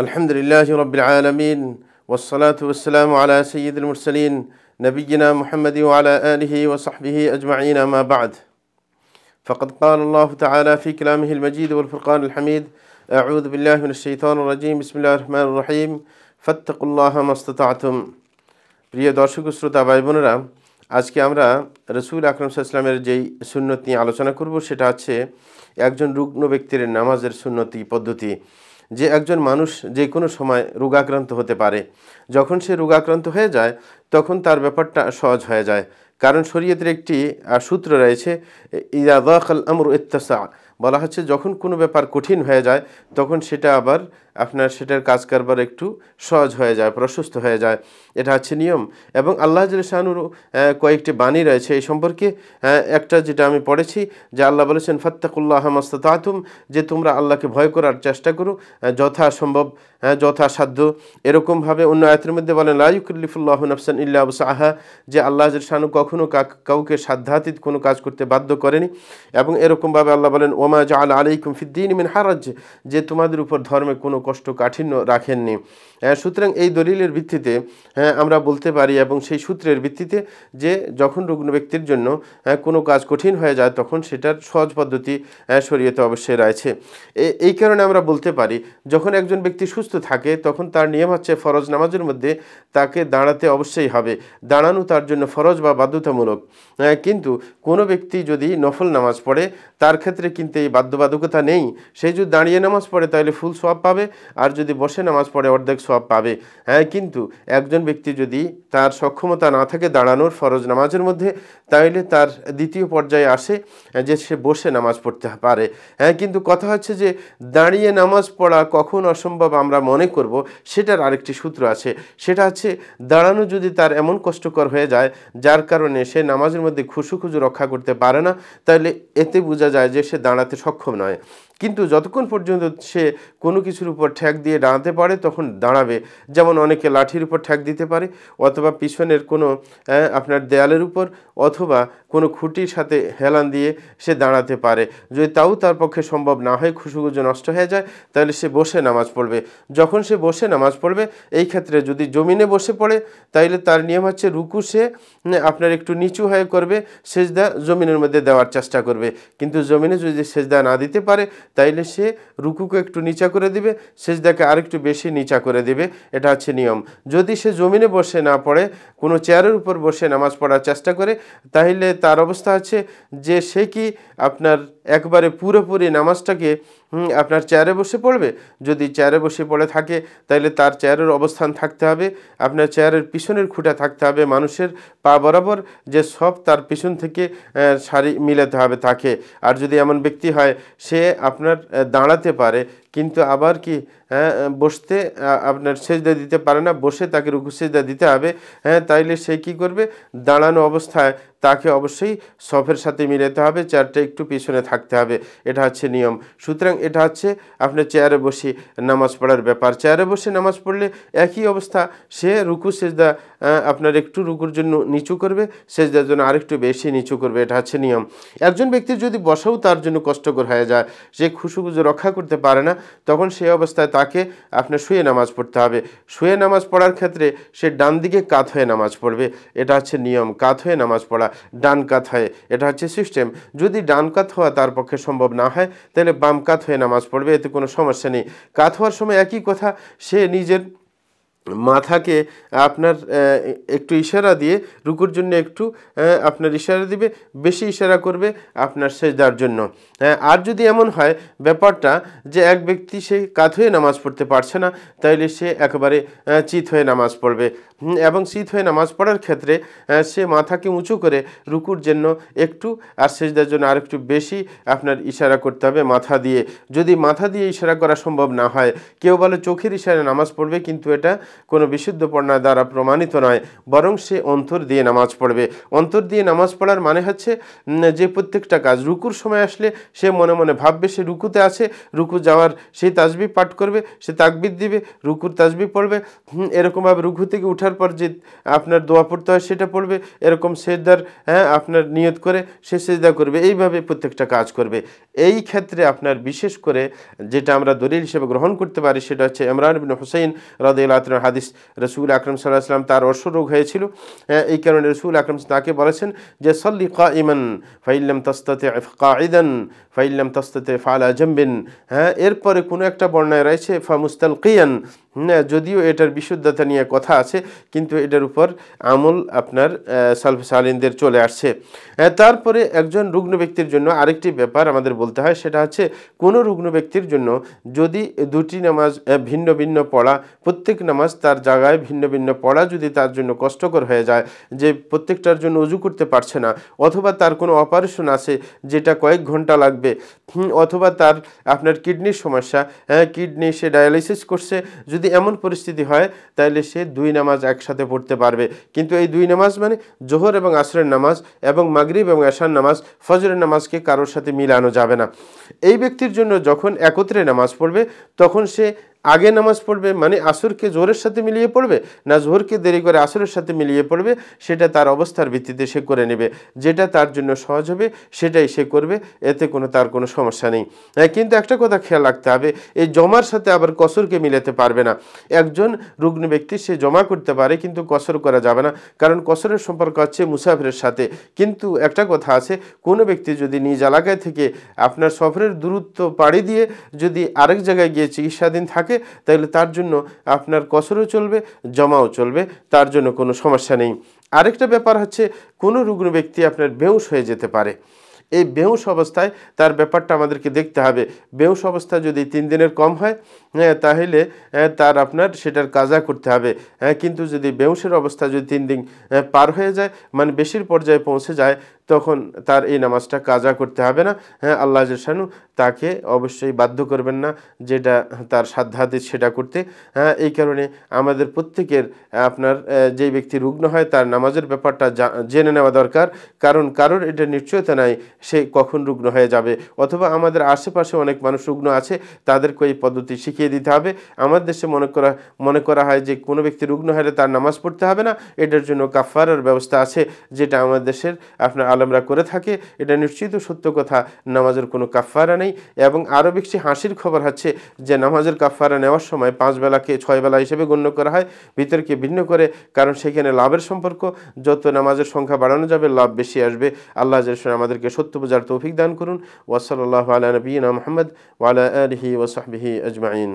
الحمد لله رب العالمين والصلاة والسلام على سيد المرسلين نبينا محمد وعلى آله وصحبه أجمعين ما بعد فقد قال الله تعالى في كلامه المجيد والفرقان الحميد أعوذ بالله من الشيطان الرجيم بسم الله الرحمن الرحيم فاتقوا الله ما استطعتم প্রিয় দর্শক শ্রোতা ভাই বোনেরা আজকে আমরা রসুল আকরম সাল্লামের যেই সুন্নত নিয়ে আলোচনা করব সেটা হচ্ছে একজন রুগ্ন ব্যক্তির নামাজের সুন্নতি পদ্ধতি যে একজন মানুষ যে কোনো সময় রোগাক্রান্ত হতে পারে যখন সে রোগাক্রান্ত হয়ে যায় তখন তার ব্যাপারটা সহজ হয়ে যায় কারণ শরীয়তের একটি সূত্র রয়েছে ইয়া ইয়াদাকাল আমর ইত্তাসা বলা হচ্ছে যখন কোনো ব্যাপার কঠিন হয়ে যায় তখন সেটা আবার আপনার সেটার কাজ কারবার একটু সহজ হয়ে যায় প্রশস্ত হয়ে যায় এটা হচ্ছে নিয়ম এবং আল্লাহ শাহানুর কয়েকটি বাণী রয়েছে এই সম্পর্কে একটা যেটা আমি পড়েছি যে আল্লাহ বলেছেন ফত্তাকুল্লাহ মাস্তাতুম যে তোমরা আল্লাহকে ভয় করার চেষ্টা করো যথাসম্ভব যথাসাধ্য এরকমভাবে অন্য আয়তের মধ্যে বলেন লাইকুল্লিফুল্লাহ নফসান ইল্লা সাহা যে আল্লাহ জানু কখনও কাউকে সাধ্যাতীত কোনো কাজ করতে বাধ্য করেনি এবং এরকমভাবে আল্লাহ বলেন ওমা জাল আলাইকুম ফিদ্দিন মিন হারাজ যে তোমাদের উপর ধর্মে কোনো কষ্ট কাঠিন্য রাখেননি হ্যাঁ, সুতরাং এই দলিলের ভিত্তিতে হ্যাঁ, আমরা বলতে পারি এবং সেই সূত্রের ভিত্তিতে যে যখন রুগ্ন ব্যক্তির জন্য হ্যাঁ, কোনো কাজ কঠিন হয়ে যায় তখন সেটার সহজ পদ্ধতি সরিয়েতে অবশ্যই রয়েছে এই কারণে আমরা বলতে পারি যখন একজন ব্যক্তি সুস্থ থাকে তখন তার নিয়ম হচ্ছে ফরজ নামাজের মধ্যে তাকে দাঁড়াতে অবশ্যই হবে দাঁড়ানো তার জন্য ফরজ বা বাধ্যতামূলক কিন্তু কোনো ব্যক্তি যদি নফল নামাজ পড়ে তার ক্ষেত্রে কিন্তু এই বাধ্যবাধকতা নেই সে যদি দাঁড়িয়ে নামাজ পড়ে তাহলে ফুল সব পাবে আর যদি বসে নামাজ পড়ে অর্ধেক সব সব পাবে হ্যাঁ কিন্তু একজন ব্যক্তি যদি তার সক্ষমতা না থাকে দাঁড়ানোর ফরজ নামাজের মধ্যে তাহলে তার দ্বিতীয় পর্যায়ে আসে যে সে বসে নামাজ পড়তে পারে হ্যাঁ কিন্তু কথা হচ্ছে যে দাঁড়িয়ে নামাজ পড়া কখন অসম্ভব আমরা মনে করব সেটার আরেকটি সূত্র আছে সেটা হচ্ছে দাঁড়ানো যদি তার এমন কষ্টকর হয়ে যায় যার কারণে সে নামাজের মধ্যে খুশু খুজু রক্ষা করতে পারে না তাহলে এতে বোঝা যায় যে সে দাঁড়াতে সক্ষম নয় কিন্তু যতক্ষণ পর্যন্ত সে কোনো কিছুর উপর ঠ্যাক দিয়ে দাঁড়াতে পারে তখন দাঁড়াবে যেমন অনেকে লাঠির উপর ঠ্যাক দিতে পারে অথবা পিছনের কোনো আপনার দেয়ালের উপর অথবা কোনো খুঁটির সাথে হেলান দিয়ে সে দাঁড়াতে পারে যদি তাও তার পক্ষে সম্ভব না হয় খুশুগুজু নষ্ট হয়ে যায় তাহলে সে বসে নামাজ পড়বে যখন সে বসে নামাজ পড়বে এই ক্ষেত্রে যদি জমিনে বসে পড়ে তাইলে তার নিয়ম হচ্ছে রুকু সে আপনার একটু নিচু হয়ে করবে সেজদা জমিনের মধ্যে দেওয়ার চেষ্টা করবে কিন্তু জমিনে যদি সেজদা না দিতে পারে তাইলে সে রুকুকে একটু নিচা করে দিবে সেজদাকে আরেকটু বেশি নিচা করে দিবে এটা হচ্ছে নিয়ম যদি সে জমিনে বসে না পড়ে কোনো চেয়ারের উপর বসে নামাজ পড়ার চেষ্টা করে তাহলে তার অবস্থা আছে যে সে কি আপনার একবারে পুরোপুরি নামাজটাকে আপনার চেয়ারে বসে পড়বে যদি চেয়ারে বসে পড়ে থাকে তাহলে তার চেয়ারের অবস্থান থাকতে হবে আপনার চেয়ারের পিছনের খুঁটা থাকতে হবে মানুষের পা বরাবর যে সব তার পিছন থেকে সারি মিলাতে হবে তাকে আর যদি এমন ব্যক্তি হয় সে আপনার দাঁড়াতে পারে কিন্তু আবার কি হ্যাঁ বসতে আপনার সেজদা দিতে পারে না বসে তাকে রুকু সেজদা দিতে হবে হ্যাঁ তাইলে সে কি করবে দাঁড়ানো অবস্থায় তাকে অবশ্যই সফের সাথে মিলাতে হবে চেয়ারটা একটু পিছনে থাকতে হবে এটা হচ্ছে নিয়ম সুতরাং এটা হচ্ছে আপনার চেয়ারে বসে নামাজ পড়ার ব্যাপার চেয়ারে বসে নামাজ পড়লে একই অবস্থা সে রুকু সেজদা হ্যাঁ, আপনার একটু রুকুর জন্য নিচু করবে যার জন্য আরেকটু বেশি নিচু করবে এটা হচ্ছে নিয়ম একজন ব্যক্তির যদি বসাও তার জন্য কষ্টকর হয়ে যায় সে খুশুখুজু রক্ষা করতে পারে না তখন সেই অবস্থায় তাকে আপনার শুয়ে নামাজ পড়তে হবে শুয়ে নামাজ পড়ার ক্ষেত্রে সে ডান দিকে কাত হয়ে নামাজ পড়বে এটা হচ্ছে নিয়ম কাত হয়ে নামাজ পড়া ডান কাত হয়ে এটা হচ্ছে সিস্টেম যদি ডান কাত হওয়া তার পক্ষে সম্ভব না হয় তাহলে বাম কাত হয়ে নামাজ পড়বে এতে কোনো সমস্যা নেই কাত হওয়ার সময় একই কথা সে নিজের মাথাকে আপনার একটু ইশারা দিয়ে রুকুর জন্য একটু আপনার ইশারা দিবে বেশি ইশারা করবে আপনার সেজদার জন্য হ্যাঁ, আর যদি এমন হয় ব্যাপারটা যে এক ব্যক্তি সে কাত হয়ে নামাজ পড়তে পারছে না তাইলে সে একেবারে চিত হয়ে নামাজ পড়বে এবং শীত হয়ে নামাজ পড়ার ক্ষেত্রে সে মাথাকে উঁচু করে রুকুর জন্য একটু আর সেজদার জন্য আরেকটু বেশি আপনার ইশারা করতে হবে মাথা দিয়ে যদি মাথা দিয়ে ইশারা করা সম্ভব না হয় কেউ বলে চোখের ইশারা নামাজ পড়বে কিন্তু এটা কোনো বিশুদ্ধ পণ্যার দ্বারা প্রমাণিত নয় বরং সে অন্তর দিয়ে নামাজ পড়বে অন্তর দিয়ে নামাজ পড়ার মানে হচ্ছে যে প্রত্যেকটা কাজ রুকুর সময় আসলে সে মনে মনে ভাববে সে রুকুতে আছে রুকু যাওয়ার সেই তাজবি পাঠ করবে সে তাকবিদ দিবে রুকুর তাজবি পড়বে এরকমভাবে রুকু থেকে উঠার পড়ার পর যে আপনার দোয়া পড়তে হয় সেটা পড়বে এরকম সেজদার হ্যাঁ আপনার নিয়ত করে সে সেজদা করবে এইভাবে প্রত্যেকটা কাজ করবে এই ক্ষেত্রে আপনার বিশেষ করে যেটা আমরা দলিল হিসেবে গ্রহণ করতে পারি সেটা হচ্ছে ইমরান বিন হুসাইন রাদিউল্লাহ হাদিস রসুল আকরম সাল্লাহ আসলাম তার অশ্বরোগ হয়েছিল হ্যাঁ, এই কারণে রসুল আকরম তাকে বলেছেন যে সল্লি কা ইমান ফাইল্লাম তস্তাতে কাঈদান ফাইল্লাম তস্তাতে ফালা জম্বিন হ্যাঁ এরপরে কোনো একটা বর্ণায় রয়েছে ফা মুস্তাল কিয়ান হ্যাঁ যদিও এটার বিশুদ্ধতা নিয়ে কথা আছে কিন্তু এটার উপর আমল আপনার সালফে সালিনদের চলে আসছে তারপরে একজন রুগ্ন ব্যক্তির জন্য আরেকটি ব্যাপার আমাদের বলতে হয় সেটা হচ্ছে কোনো রুগ্ন ব্যক্তির জন্য যদি দুটি নামাজ ভিন্ন ভিন্ন পড়া প্রত্যেক নামাজ তার জায়গায় ভিন্ন ভিন্ন পড়া যদি তার জন্য কষ্টকর হয়ে যায় যে প্রত্যেকটার জন্য উজু করতে পারছে না অথবা তার কোনো অপারেশন আছে যেটা কয়েক ঘন্টা লাগবে অথবা তার আপনার কিডনির সমস্যা হ্যাঁ কিডনি সে ডায়ালিসিস করছে যদি এমন পরিস্থিতি হয় তাহলে সে দুই নামাজ একসাথে পড়তে পারবে কিন্তু এই দুই নামাজ মানে জোহর এবং আসরের নামাজ এবং মাগরিব এবং আশার নামাজ ফজরের নামাজকে কারোর সাথে মিলানো যাবে না এই ব্যক্তির জন্য যখন একত্রে নামাজ পড়বে তখন সে আগে নামাজ পড়বে মানে আসরকে জোরের সাথে মিলিয়ে পড়বে না জোরকে দেরি করে আসরের সাথে মিলিয়ে পড়বে সেটা তার অবস্থার ভিত্তিতে সে করে নেবে যেটা তার জন্য সহজ হবে সেটাই সে করবে এতে কোনো তার কোনো সমস্যা নেই হ্যাঁ, কিন্তু একটা কথা খেয়াল রাখতে হবে এই জমার সাথে আবার কসরকে মিলাতে পারবে না একজন রুগ্ন ব্যক্তি সে জমা করতে পারে কিন্তু কসর করা যাবে না কারণ কসরের সম্পর্ক হচ্ছে মুসাফিরের সাথে কিন্তু একটা কথা আছে কোনো ব্যক্তি যদি নিজ এলাকায় থেকে আপনার সফরের দূরত্ব পাড়ি দিয়ে যদি আরেক জায়গায় গিয়ে চিকিৎসাধীন থাকে থাকে তাহলে তার জন্য আপনার কসরও চলবে জমাও চলবে তার জন্য কোনো সমস্যা নেই আরেকটা ব্যাপার হচ্ছে কোনো রুগ্ন ব্যক্তি আপনার বেউস হয়ে যেতে পারে এই বেহুশ অবস্থায় তার ব্যাপারটা আমাদেরকে দেখতে হবে বেহুশ অবস্থা যদি তিন দিনের কম হয় হ্যাঁ তাহলে হ্যাঁ, তার আপনার সেটার কাজা করতে হবে হ্যাঁ কিন্তু যদি বেহুশের অবস্থা যদি তিন দিন হ্যাঁ, পার হয়ে যায় মানে বেশির পর্যায়ে পৌঁছে যায় তখন তার এই নামাজটা কাজা করতে হবে না হ্যাঁ আল্লাহ জেসানু তাকে অবশ্যই বাধ্য করবেন না যেটা তার সাধ্যাতে সেটা করতে হ্যাঁ এই কারণে আমাদের প্রত্যেকের আপনার যেই ব্যক্তি রুগ্ন হয় তার নামাজের ব্যাপারটা জেনে নেওয়া দরকার কারণ কারোর এটা নিশ্চয়তা নাই সে কখন রুগ্ন হয়ে যাবে অথবা আমাদের আশেপাশে অনেক মানুষ রুগ্ন আছে তাদেরকে এই পদ্ধতি শিখিয়ে দিতে হবে আমাদের দেশে মনে করা মনে করা হয় যে কোনো ব্যক্তি রুগ্ন হলে তার নামাজ পড়তে হবে না এটার জন্য কাফারার ব্যবস্থা আছে যেটা আমাদের দেশের আপনার আলো আমরা করে থাকি এটা নিশ্চিত সত্য কথা নামাজের কোনো কাফফারা নেই এবং আরও বেশি হাসির খবর হচ্ছে যে নামাজের কাফারা নেওয়ার সময় পাঁচ বেলাকে ছয় বেলা হিসেবে গণ্য করা হয় বিতর্কে ভিন্ন করে কারণ সেখানে লাভের সম্পর্ক যত নামাজের সংখ্যা বাড়ানো যাবে লাভ বেশি আসবে আল্লাহ জেসন আমাদেরকে সত্য বোঝার তৌফিক দান করুন ওয়াসাল আল্লাহ আলা নবীনা মোহাম্মদ ওয়ালা আলহি ওসাহবিহি আজমাইন